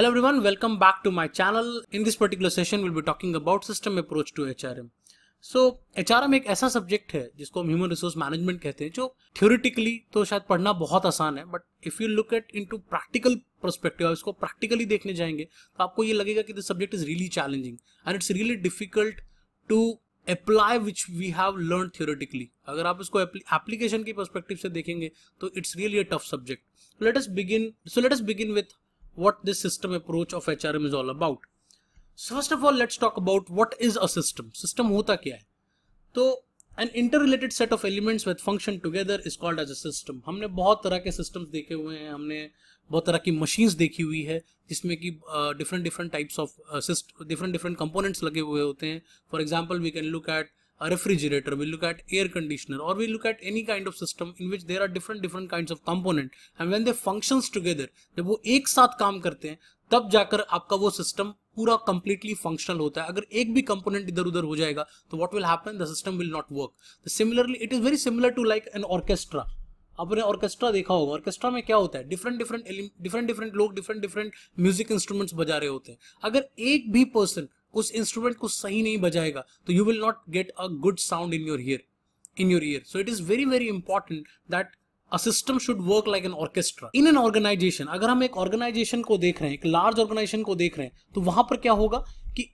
Hello everyone, welcome back to my channel. In this particular session, we'll be talking about system approach to HRM. So so, HRM एक ऐसा subject है जिसको हम human resource management कहते हैं जो theoretically तो शायद पढ़ना बहुत आसान है but if you look at into practical perspective आप इसको प्रैक्टिकली देखने जाएंगे तो आपको ये लगेगा कि this subject is really challenging and it's really difficult to apply which we have learn theoretically अगर आप इसको एप्लीकेशन के परस्पेक्टिव से देखेंगे तो it's really a tough subject let us begin so let us begin with what this system approach of HRM is all about. So first of all, let's talk about what is a system. System hota kya hai? तो an interrelated set of elements with function together is called as a system हमने बहुत तरह के systems देखे हुए हैं हमने बहुत तरह की मशीन्स देखी हुई है जिसमें कि different different types of different different components लगे हुए होते हैं for example we can look at a refrigerator we look at air conditioner or we look at any kind of system in which there are different different kinds of component and when they functions together jab wo ek sath kaam karte hain tab jaakar aapka wo system pura completely functional hota hai agar ek bhi component idhar udhar ho jayega to what will happen the system will not work work similarly it is very similar to like an orchestra आपने orchestra देखा होगा orchestra में क्या होता है different different different different लोग different different music instruments बजा रहे होते हैं अगर एक भी पर्सन उस इंस्ट्रूमेंट को सही नहीं बजाएगा तो you will not get a good sound in your ear in your ear so it is very very important that a system should work like an orchestra in an organization अगर हम एक organisation को देख रहे हैं एक large organisation को देख रहे हैं तो वहां पर क्या होगा कि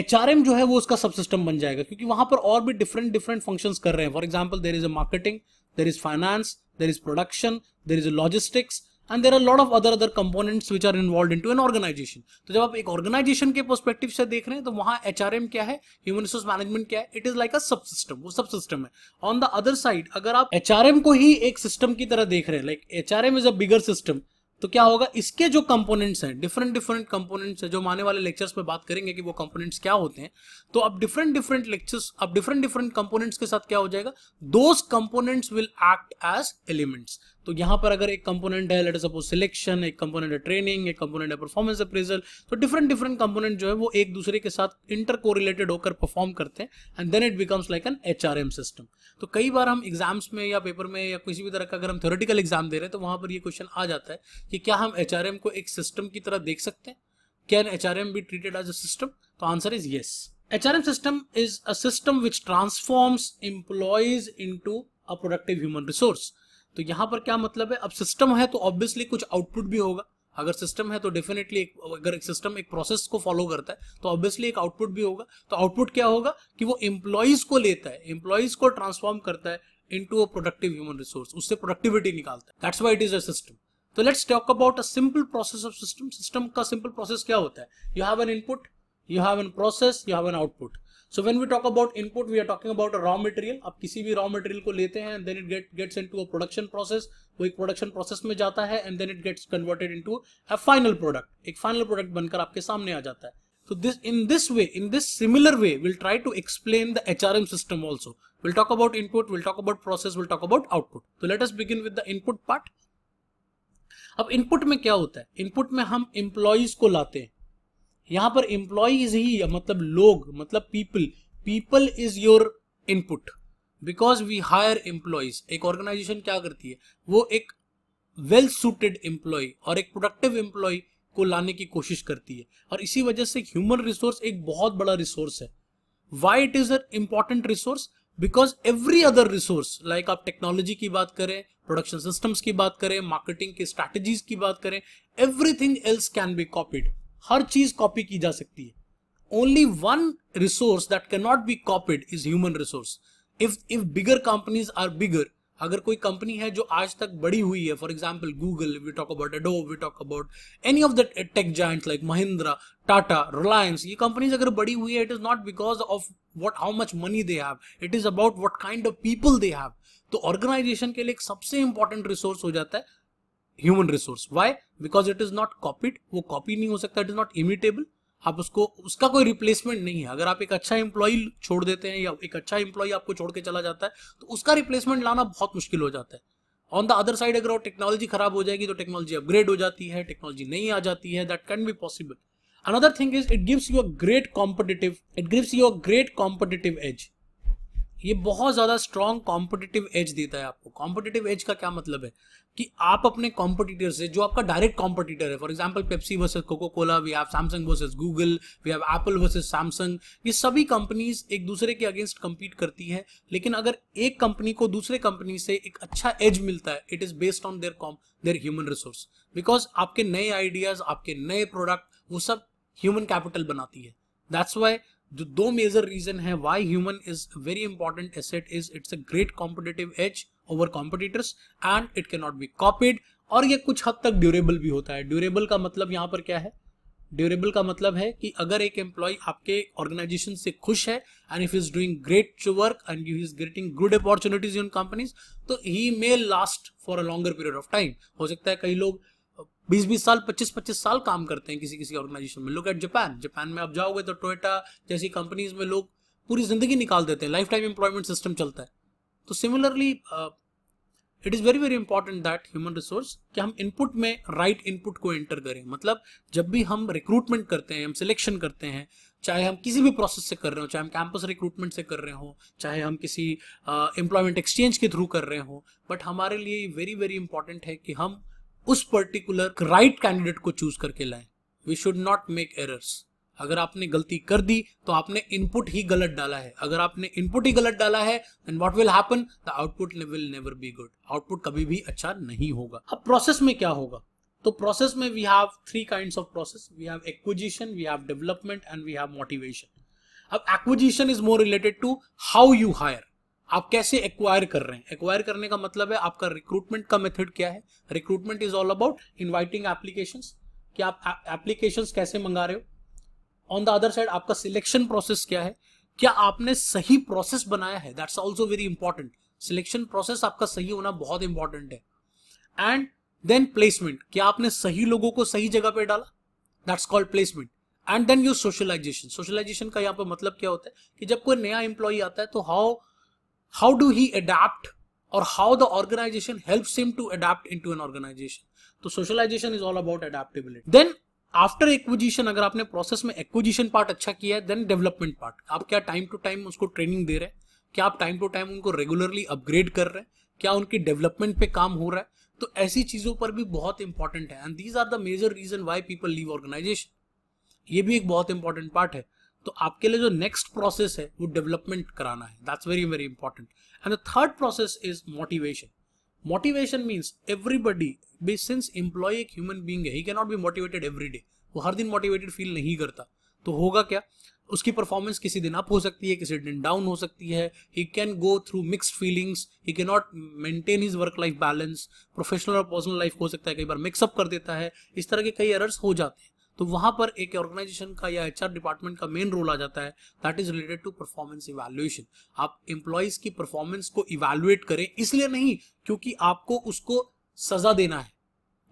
एच आर एम जो है वो उसका सब सिस्टम बन जाएगा क्योंकि वहां पर और भी डिफरेंट डिफरेंट फंक्शन कर रहे हैं for example there is a marketing there is finance there is production there is logistics and there are lot of other other components which are involved into an organization to तो जब आप एक organisation के perspective से देख रहे हैं तो वहां एच क्या है ह्यूमन रिसोर्स मैनेजमेंट क्या है इट इज लाइक अ सब सिस्टम वो सब सिस्टम है ऑन द अदर साइड अगर आप एच को ही एक सिस्टम की तरह देख रहे हैं like H is bigger system तो क्या होगा इसके जो कंपोनेंट्स हैं डिफरेंट डिफरेंट कंपोनेंट्स हैं जो आने वाले लेक्चर्स में बात करेंगे कि वो कंपोनेंट्स क्या होते हैं तो अब डिफरेंट डिफरेंट लेक्चर्स अब डिफरेंट डिफरेंट कंपोनेंट्स के साथ क्या हो जाएगा those components will act as elements तो यहां पर अगर एक कंपोनेंट है लेट सपोज सिलेक्शन एक कंपोनेंट है ट्रेनिंग एक कंपोनेंट है परफॉर्मेंस अप्रेजल तो डिफरेंट डिफरेंट कंपोनेंट जो है वो एक दूसरे के साथ इंटर कोरिलेटेड होकर परफॉर्म करते हैं and then it becomes like an H system तो कई बार हम एग्जाम्स में या पेपर में या किसी भी तरह का अगर हम थ्योरेटिकल एग्जाम दे रहे हैं तो वहां पर यह क्वेश्चन आ जाता है कि क्या हम एच को एक सिस्टम की तरह देख सकते हैं can H R M be treated as a system तो answer is yes H R HRM system is a which transforms transforms into a productive human resource तो यहां पर क्या मतलब है अब सिस्टम है तो ऑब्वियसली कुछ आउटपुट भी होगा अगर सिस्टम है तो डेफिनेटली एक अगर एक सिस्टम एक प्रोसेस को फॉलो करता है तो ऑब्वियसली एक आउटपुट भी होगा तो आउटपुट क्या होगा कि वो एम्प्लॉयज को लेता है एम्प्लॉयज को ट्रांसफॉर्म करता है into a productive human resource उससे प्रोडक्टिविटी निकालता है that's why it is a system so let's talk about a simple process of system system का सिंपल प्रोसेस क्या होता है you have an input you have an process you have an output so when we talk about input we are talking about raw material आप किसी भी raw material को लेते हैं and then it get gets into a production process वो एक production process में जाता है and then it gets converted into a final product एक फाइनल प्रोडक्ट बनकर आपके सामने आ जाता है this in this way in this similar way will try to explain the H R M system also will talk about input will talk about process will talk about output तो let us begin with the input part अब input में क्या होता है input में हम employees को लाते हैं यहाँ पर एम्प्लॉयज ही मतलब लोग मतलब people people is your input because we hire employees एक ऑर्गेनाइजेशन क्या करती है वो एक वेल सुटेड एम्प्लॉय और एक प्रोडक्टिव एम्प्लॉय को लाने की कोशिश करती है और इसी वजह से ह्यूमन रिसोर्स एक बहुत बड़ा रिसोर्स है why it is a resource because every other resource like आप टेक्नोलॉजी की बात करें प्रोडक्शन सिस्टम्स की बात करें मार्केटिंग के स्ट्रैटेजीज की बात करें everything else can be copied हर चीज कॉपी की जा सकती है only one resource that can not be copied is human resource if if bigger companies are bigger अगर कोई कंपनी है जो आज तक बड़ी हुई है for example Google we talk about Adobe we talk about any of the tech joint like Mahindra Tata Reliance ये कंपनीज अगर बड़ी हुई है it is not because of what how much money they have it is about what kind of people they have तो organisation के लिए एक सबसे इंपॉर्टेंट रिसोर्स हो जाता है human resource why because it is not copied वो copy नहीं हो सकता इट इज नॉट इमिटेबल आप उसको उसका कोई रिप्लेसमेंट नहीं है अगर आप एक अच्छा एम्प्लॉय छोड़ देते हैं या एक अच्छा इंप्लॉई आपको छोड़ के चला जाता है तो उसका रिप्लेसमेंट लाना बहुत मुश्किल हो जाता है ऑन द अदर साइड अगर वो टेक्नोलॉजी खराब हो जाएगी तो टेक्नोलॉजी अपग्रेड हो जाती है टेक्नोलॉजी नहीं आ जाती है that can be possible another thing is it gives you a great competitive it gives you a great competitive edge ये बहुत ज़्यादा स्ट्रॉन्ग कॉम्पिटिटिव एज देता है आपको कॉम्पिटिटिव एज का क्या मतलब है कि आप अपने कॉम्पिटिटर से जो आपका डायरेक्ट कॉम्पिटिटर है for example Pepsi versus Coca Cola we have Samsung versus Google we have Apple versus Samsung ये सभी कंपनीज एक दूसरे के अगेंस्ट कम्पीट करती है लेकिन अगर एक कंपनी को दूसरे कंपनी से एक अच्छा एज मिलता है it is based on their com their human resource because आपके नए आइडियाज आपके नए प्रोडक्ट वो सब ह्यूमन कैपिटल बनाती है दैट्स वाई जो दो मेजर रीजन है why human is very important asset is it's a great competitive edge over competitors and it can not be copied और ये कुछ हद तक ड्यूरेबल भी होता है ड्यूरेबल का मतलब यहाँ पर क्या है ड्यूरेबल का मतलब है कि अगर एक एम्प्लॉय आपके ऑर्गेनाइजेशन से खुश है and if is doing great work and you is getting good opportunities in companies तो he may last for a longer period of time हो सकता है कई लोग बीस बीस साल पच्चीस पच्चीस साल काम करते हैं किसी किसी ऑर्गेनाइजेशन में लोग एट जापान जापान में आप जाओगे तो टोयटा जैसी कंपनीज में लोग पूरी जिंदगी निकाल देते हैं लाइफ टाइम एम्प्लॉयमेंट सिस्टम चलता है तो similarly it is very very important that human resource कि हम इनपुट में राइट right इनपुट को एंटर करें मतलब जब भी हम रिक्रूटमेंट करते हैं हम सिलेक्शन करते हैं चाहे हम किसी भी प्रोसेस से कर रहे हो चाहे हम कैंपस रिक्रूटमेंट से कर रहे हो चाहे हम किसी एम्प्लॉयमेंट uh, एक्सचेंज के थ्रू कर रहे हो बट हमारे लिए वेरी वेरी इंपॉर्टेंट है कि हम उस पर्टिकुलर राइट कैंडिडेट को चूज करके लाएं we should not make errors अगर आपने गलती कर दी तो आपने इनपुट ही गलत डाला है अगर आपने इनपुट ही गलत डाला है then what will happen the output will never be good output कभी भी अच्छा नहीं होगा अब प्रोसेस में क्या होगा तो प्रोसेस में we have three kind of process we have acquisition we have development and we have motivation अब acquisition is more related to how you hire आप कैसे एक्वायर कर रहे हैं एक्वायर करने का मतलब है आपका रिक्रूटमेंट का मेथड क्या है recruitment is all about inviting application कि आप एप्लीकेशन कैसे मंगा रहे हो ऑन द अदर साइड आपका सिलेक्शन प्रोसेस क्या है क्या आपने सही प्रोसेस बनाया है that's also very important selection process आपका सही होना बहुत इंपॉर्टेंट है एंड देन प्लेसमेंट क्या आपने सही लोगों को सही जगह पे डाला that's called placement and then you socialisation socialisation का यहाँ पर मतलब क्या होता है कि जब कोई नया एम्प्लॉय आता है तो how how do he adapt or how the organization helps him to adapt into an organization so तो socialization is all about adaptability then after acquisition अगर आपने प्रोसेस में एक्विजिशन पार्ट अच्छा किया है देन डेवलपमेंट पार्ट आप क्या time to time उसको ट्रेनिंग दे रहे हैं क्या आप टाइम टू टाइम उनको रेगुलरली अपग्रेड कर रहे हैं क्या उनकी डेवलपमेंट पे काम हो रहा है तो ऐसी चीज़ों पर भी बहुत इंपॉर्टेंट है and these are the major reason why people leave organisation ये भी एक बहुत इंपॉर्टेंट पार्ट है तो आपके लिए जो नेक्स्ट प्रोसेस है वो डेवलपमेंट कराना है that's very very important and third process is motivation motivation means everybody be since employee एक ह्यूमन बींग है he cannot be motivated every day वो हर दिन मोटिवेटेड फील नहीं करता तो होगा क्या उसकी परफॉर्मेंस किसी दिन अप हो सकती है किसी दिन डाउन हो सकती है he can go through mixed feelings he can not maintain his work life balance professional और पर्सनल लाइफ हो सकता है कई बार मिक्सअप कर देता है इस तरह के कई एरर्स हो जाते हैं तो वहां पर एक ऑर्गेनाइजेशन का या एचआर डिपार्टमेंट का मेन रोल आ जाता है that is related to performance evaluation आप एम्प्लॉयज की परफॉर्मेंस को इवेल्युएट करें इसलिए नहीं क्योंकि आपको उसको सजा देना है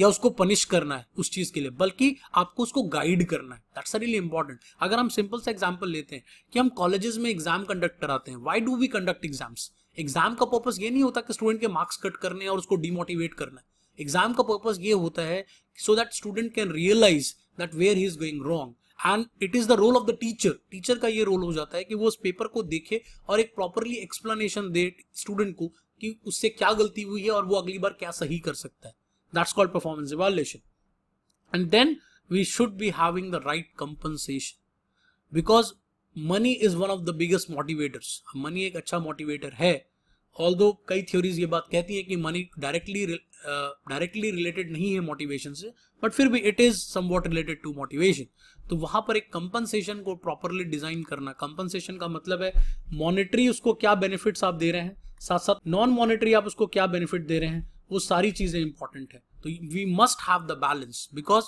या उसको पनिश करना है उस चीज के लिए बल्कि आपको उसको गाइड करना है दैट्स रियली इंपॉर्टेंट अगर हम सिंपल सा एग्जाम्पल लेते हैं कि हम कॉलेजेस में एग्जाम कंडक्ट कराते हैं why do we conduct exams exam का पर्पज ये नहीं होता कि स्टूडेंट के मार्क्स कट करने और उसको डिमोटिवेट करना एग्जाम का पर्पज ये होता है so that student can realise that where he is going wrong and it is the role of the teacher teacher का ये रोल हो जाता है कि वो उस पेपर को देखे और एक प्रॉपरली एक्सप्लेनेशन दे स्टूडेंट को कि उससे क्या गलती हुई है और वो अगली बार क्या सही कर सकता है that's called performance evolution and then we should be having the right compensation because money is one of the biggest motivators money एक अच्छा मोटिवेटर है ऑल कई थ्योरीज ये बात कहती है कि money directly directly uh, related नहीं है मोटिवेशन से बट फिर भी it is somewhat related to motivation तो वहां पर एक कंपनसेशन को प्रॉपरली डिजाइन करना कंपनसेशन का मतलब है मॉनिटरी उसको क्या बेनिफिट्स आप दे रहे हैं साथ साथ नॉन मॉनिटरी आप उसको क्या बेनिफिट दे रहे हैं वो सारी चीजें इंपॉर्टेंट है तो we must have the balance because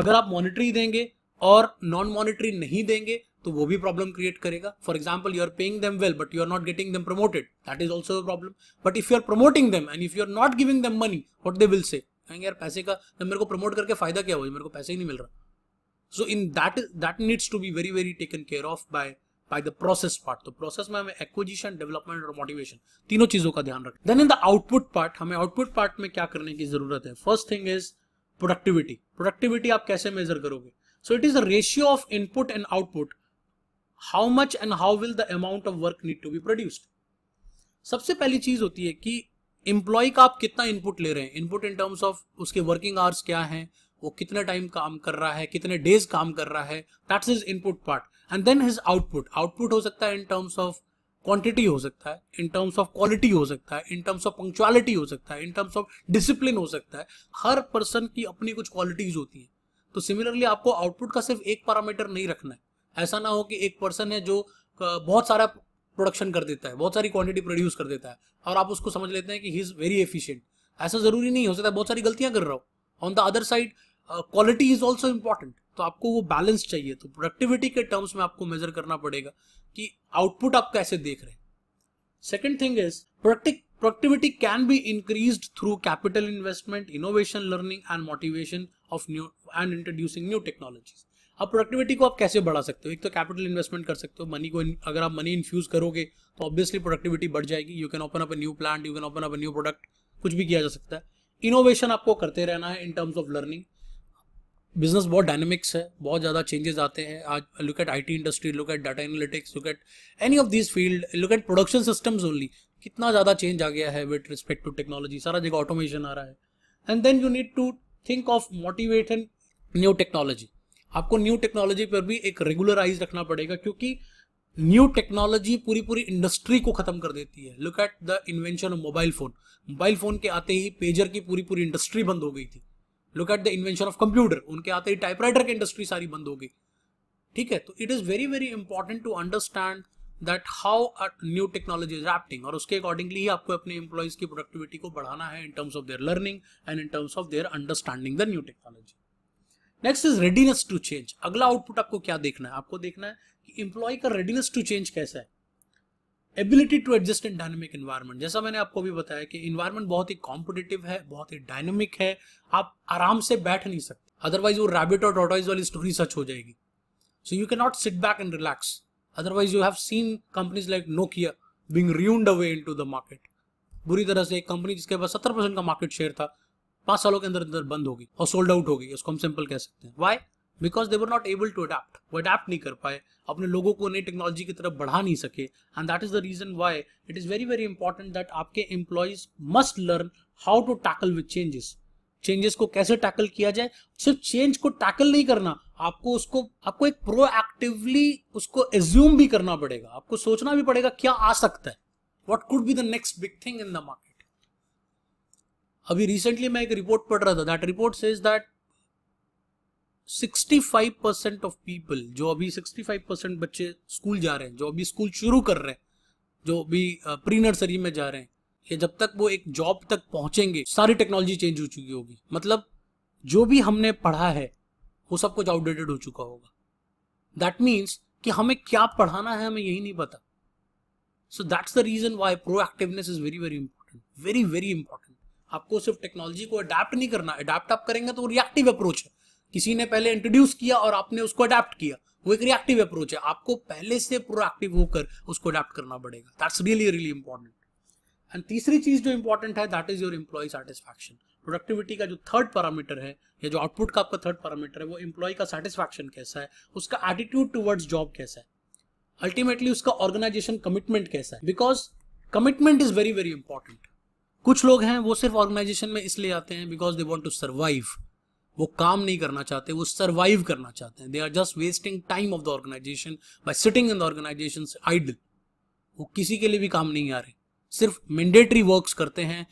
अगर आप मॉनिटरी देंगे और नॉन मॉनिटरी नहीं देंगे तो वो भी प्रॉब्लम क्रिएट करेगा for example you are paying them well but you are not getting them promoted that is also problem but if you are promoting them and if you are not giving them money what they will say कहेंगे यार पैसे का जब मेरे को promote करके फायदा क्या हुआ मेरे को पैसे ही नहीं मिल रहा so in that that needs to be very very taken care of by by the process part तो प्रोसेस में हमें एक्विजिशन डेवलपमेंट और मोटिवेशन तीनों चीजों का ध्यान रखें then in the output part हमें आउटपुट पार्ट में क्या करने की जरूरत है first thing is productivity productivity आप कैसे मेजर करोगे so it is a ratio of input and output how much and how will the amount of work need to be produced सबसे पहली चीज होती है कि एम्प्लॉय का आप कितना इनपुट ले रहे हैं इनपुट इन टर्म्स ऑफ उसके वर्किंग आवर्स क्या हैं वो कितने टाइम काम कर रहा है कितने डेज काम कर रहा है that's is input part and then his output output हो सकता है इन टर्म्स ऑफ क्वांटिटी हो सकता है इन टर्म्स ऑफ क्वालिटी हो सकता है इन टर्म्स ऑफ पंक्चुअलिटी हो सकता है इन टर्म्स ऑफ डिसिप्लिन हो सकता है हर पर्सन की अपनी कुछ क्वालिटीज होती हैं तो सिमिलरली आपको आउटपुट का सिर्फ एक पैरामीटर नहीं रखना है ऐसा ना हो कि एक पर्सन है जो बहुत सारा प्रोडक्शन कर देता है बहुत सारी क्वांटिटी प्रोड्यूस कर देता है और आप उसको समझ लेते हैं कि ही इज़ वेरी एफिशिएंट ऐसा ज़रूरी नहीं हो सकता बहुत सारी गलतियां कर रहा हो on the other side quality is also important तो आपको वो बैलेंस चाहिए तो प्रोडक्टिविटी के टर्म्स में आपको मेजर करना पड़ेगा कि आउटपुट आप कैसे देख रहे हैं second thing is productive productivity can be increase through capital investment innovation learning and motivation of new and introducing new technology अब प्रोडक्टिविटी को आप कैसे बढ़ा सकते हो एक तो कैपिटल इन्वेस्टमेंट कर सकते हो मनी को अगर आप मनी इन्फ्यूज करोगे तो ऑब्वियसली प्रोडक्टिविटी बढ़ जाएगी you can open up new plant you can open up new product कुछ भी किया जा सकता है इनोवेशन आपको करते रहना है in terms of learning business बहुत डायनेमिक्स है बहुत ज़्यादा चेंजेस आते हैं आज look at IT industry look at data analytics look at any of this field look at production systems only कितना ज़्यादा चेंज आ गया है विद रिस्पेक्ट टू टेक्नोलॉजी सारा जगह ऑटोमेशन आ रहा है and then you need to think of motivate and new technology आपको न्यू टेक्नोलॉजी पर भी एक रेगुलराइज रखना पड़ेगा क्योंकि न्यू टेक्नोलॉजी पूरी पूरी इंडस्ट्री को खत्म कर देती है look at the invention of mobile phone mobile phone के आते ही पेजर की पूरी पूरी इंडस्ट्री बंद हो गई थी look at the invention of computer उनके आते ही टाइपराइटर की इंडस्ट्री सारी बंद हो गई ठीक है तो it is very very important to understand that how new technology is adapting और उसके अकॉर्डिंगली ही आपको अपने इंप्लॉयज की प्रोडक्टिविटी को बढ़ाना है in terms of their learning and in terms of their understanding the new technology next is readiness to change अगला output आपको क्या देखना है आपको देखना है कि इंप्लॉय का रेडीनेस टू चेंज कैसा है ability to adjust in dynamic environment जैसा मैंने आपको भी बताया कि इन्वायरमेंट बहुत ही कॉम्पिटेटिव है बहुत ही डायनेमिक है आप आराम से बैठ नहीं सकते अदरवाइज वो रैबिट और टॉटॉइज वाली स्टोरी सच हो जाएगी so you can not sit back and relax otherwise you have seen companies like Nokia being ruined away into the market बुरी तरह से एक कंपनी जिसके पास सत्तर परसेंट का मार्केट शेयर था पांच सालों के अंदर अंदर बंद होगी और सोल्ड आउट होगी इसको हम सिंपल कह सकते हैं why because they were not able to adapt वो अडेप्ट नहीं कर पाए अपने लोगों को नई टेक्नोलॉजी की तरफ बढ़ा नहीं सके and that is the reason why it is very very important that आपके employees must learn how to tackle with changes changes को कैसे टैकल किया जाए सिर्फ चेंज को टैकल नहीं करना आपको उसको आपको एक प्रोएक्टिवली उसको एज्यूम भी करना पड़ेगा आपको सोचना भी पड़ेगा क्या आ सकता है what could be the next big thing in the market अभी रिसेंटली मैं एक रिपोर्ट पढ़ रहा था that report says that 65 percent of people जो अभी 65 परसेंट बच्चे स्कूल जा रहे हैं जो अभी स्कूल शुरू कर रहे हैं जो अभी प्री नर्सरी में जा रहे हैं या जब तक वो एक जॉब तक पहुंचेंगे सारी टेक्नोलॉजी चेंज हो चुकी होगी मतलब जो भी हमने पढ़ा है वो सब कुछ आउटडेटेड हो चुका होगा दैट मीन्स कि हमें क्या पढ़ाना है हमें यही नहीं पता so that's the reason why proactiveness is very very important very very important आपको सिर्फ टेक्नोलॉजी को अडेप्ट नहीं करना अडेप्ट आप करेंगे तो रिएक्टिव अप्रोच है किसी ने पहले इंट्रोड्यूस किया और आपने उसको अडेप्ट किया वो एक रिएक्टिव अप्रोच है आपको पहले से प्रोएक्टिव होकर उसको अडेप्ट करना पड़ेगा that's really really important and तीसरी चीज जो इंपॉर्टेंट है that is your employ satisfaction productivity का जो थर्ड पैरामीटर है या जो आउटपुट का आपका थर्ड पैरामीटर है वो एम्प्लॉय का सेटिस्फैक्शन कैसा है उसका एटीट्यूड टुवर्ड्स जॉब कैसा है अल्टीमेटली उसका ऑर्गेनाइजेशन कमिटमेंट कैसा है because commitment is very very important कुछ लोग हैं वो सिर्फ ऑर्गेनाइजेशन में इसलिए आते हैं because they want to survive वो काम नहीं करना चाहते वो सर्वाइव करना चाहते हैं they are just wasting time of the organisation by sitting in the organisation idle वो किसी के लिए भी काम नहीं आ रहे सिर्फ मैंडेटरी वर्क करते हैं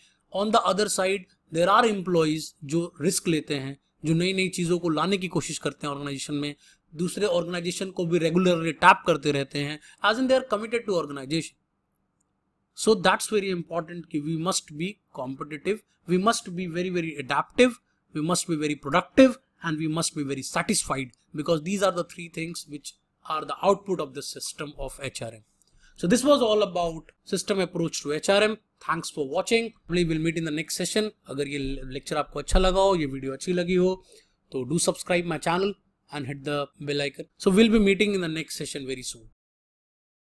on the other side there are employees जो रिस्क लेते हैं जो नई नई चीज़ों को लाने की कोशिश करते हैं ऑर्गेनाइजेशन में दूसरे ऑर्गेनाइजेशन को भी रेगुलरली टैप करते रहते हैं as an they are committed to organisation So that's very important. We must be competitive. We must be very, very adaptive. We must be very productive and we must be very satisfied because these are the three things which are the output of the system of HRM. So this was all about system approach to HRM. Thanks for watching. We will meet in the next session. If lecture आपको अच्छा लगा हो ये video अच्छी लगी हो तो do subscribe my channel and the the bell icon so will be meeting in the next